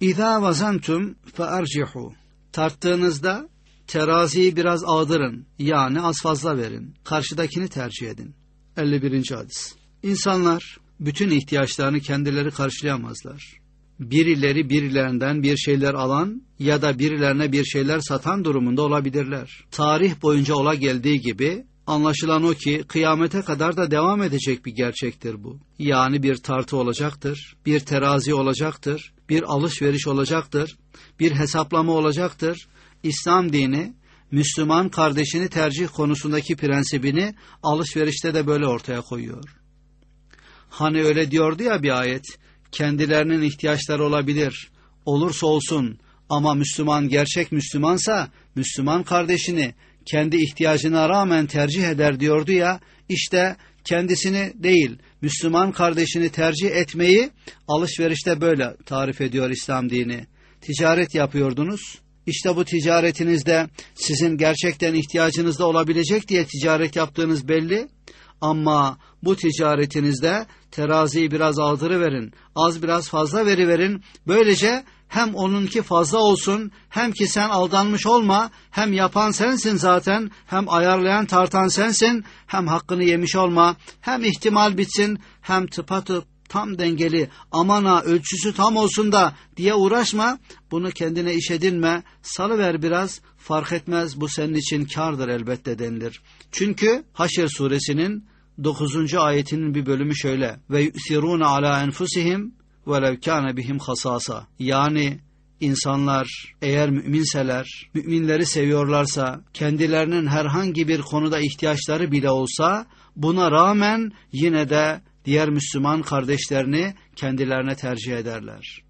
İza vazantum fe arcihu. Tarttığınızda teraziyi biraz ağdırın. Yani az fazla verin. Karşıdakini tercih edin. 51. hadis. İnsanlar bütün ihtiyaçlarını kendileri karşılayamazlar. Birileri birilerinden bir şeyler alan ya da birilerine bir şeyler satan durumunda olabilirler. Tarih boyunca ola geldiği gibi Anlaşılan o ki kıyamete kadar da devam edecek bir gerçektir bu. Yani bir tartı olacaktır, bir terazi olacaktır, bir alışveriş olacaktır, bir hesaplama olacaktır. İslam dini Müslüman kardeşini tercih konusundaki prensibini alışverişte de böyle ortaya koyuyor. Hani öyle diyordu ya bir ayet, kendilerinin ihtiyaçları olabilir, olursa olsun ama Müslüman gerçek Müslümansa Müslüman kardeşini kendi ihtiyacına rağmen tercih eder diyordu ya, işte kendisini değil, Müslüman kardeşini tercih etmeyi alışverişte böyle tarif ediyor İslam dini. Ticaret yapıyordunuz, işte bu ticaretinizde sizin gerçekten ihtiyacınızda olabilecek diye ticaret yaptığınız belli. Ama bu ticaretinizde teraziyi biraz aldırıverin, az biraz fazla veriverin. Böylece hem onunki fazla olsun, hem ki sen aldanmış olma, hem yapan sensin zaten, hem ayarlayan tartan sensin, hem hakkını yemiş olma, hem ihtimal bitsin, hem tıpatıp tam dengeli, amana ölçüsü tam olsun da diye uğraşma. Bunu kendine iş edinme, salıver biraz, fark etmez bu senin için kardır elbette denilir. Çünkü Haşr suresinin 9. ayetinin bir bölümü şöyle. Ve yusirune ala enfusihim Ve kâne bihim hasasa. Yani insanlar eğer müminseler, müminleri seviyorlarsa, kendilerinin herhangi bir konuda ihtiyaçları bile olsa buna rağmen yine de diğer Müslüman kardeşlerini kendilerine tercih ederler.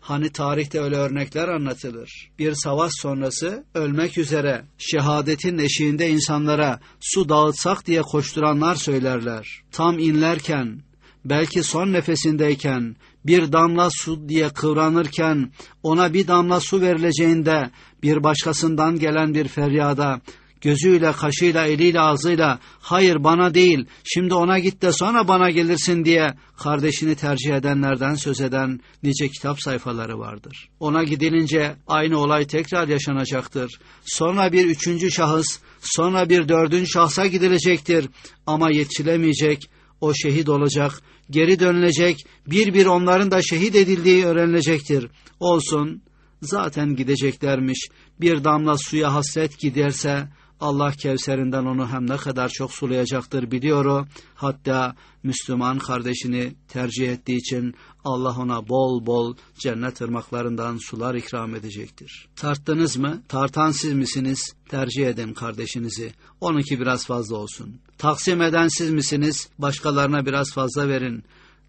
Hani tarihte öyle örnekler anlatılır. Bir savaş sonrası ölmek üzere şehadetin eşiğinde insanlara su dağıtsak diye koşturanlar söylerler. Tam inlerken, belki son nefesindeyken, bir damla su diye kıvranırken, ona bir damla su verileceğinde, bir başkasından gelen bir feryada, gözüyle, kaşıyla, eliyle, ağzıyla hayır bana değil şimdi ona git de sonra bana gelirsin diye kardeşini tercih edenlerden söz eden nice kitap sayfaları vardır. Ona gidilince aynı olay tekrar yaşanacaktır. Sonra bir üçüncü şahıs, sonra bir dördüncü şahsa gidilecektir ama yetişilemeyecek, o şehit olacak, geri dönülecek, bir bir onların da şehit edildiği öğrenilecektir. Olsun, zaten gideceklermiş, bir damla suya hasret giderse, Allah Kevser'inden onu hem ne kadar çok sulayacaktır biliyor o. Hatta Müslüman kardeşini tercih ettiği için Allah ona bol bol cennet ırmaklarından sular ikram edecektir. Tarttınız mı? Tartan siz misiniz? Tercih edin kardeşinizi. Onunki biraz fazla olsun. Taksim eden siz misiniz? Başkalarına biraz fazla verin.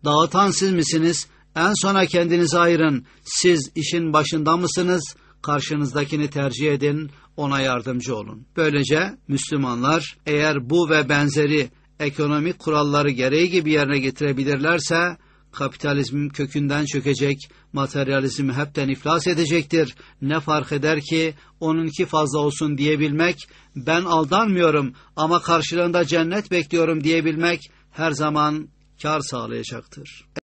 Dağıtan siz misiniz? En sona kendinizi ayırın. Siz işin başında mısınız?'' karşınızdakini tercih edin, ona yardımcı olun. Böylece Müslümanlar eğer bu ve benzeri ekonomik kuralları gereği gibi yerine getirebilirlerse kapitalizmin kökünden çökecek, materyalizm hepten iflas edecektir. Ne fark eder ki onunki fazla olsun diyebilmek, ben aldanmıyorum ama karşılığında cennet bekliyorum diyebilmek her zaman kar sağlayacaktır.''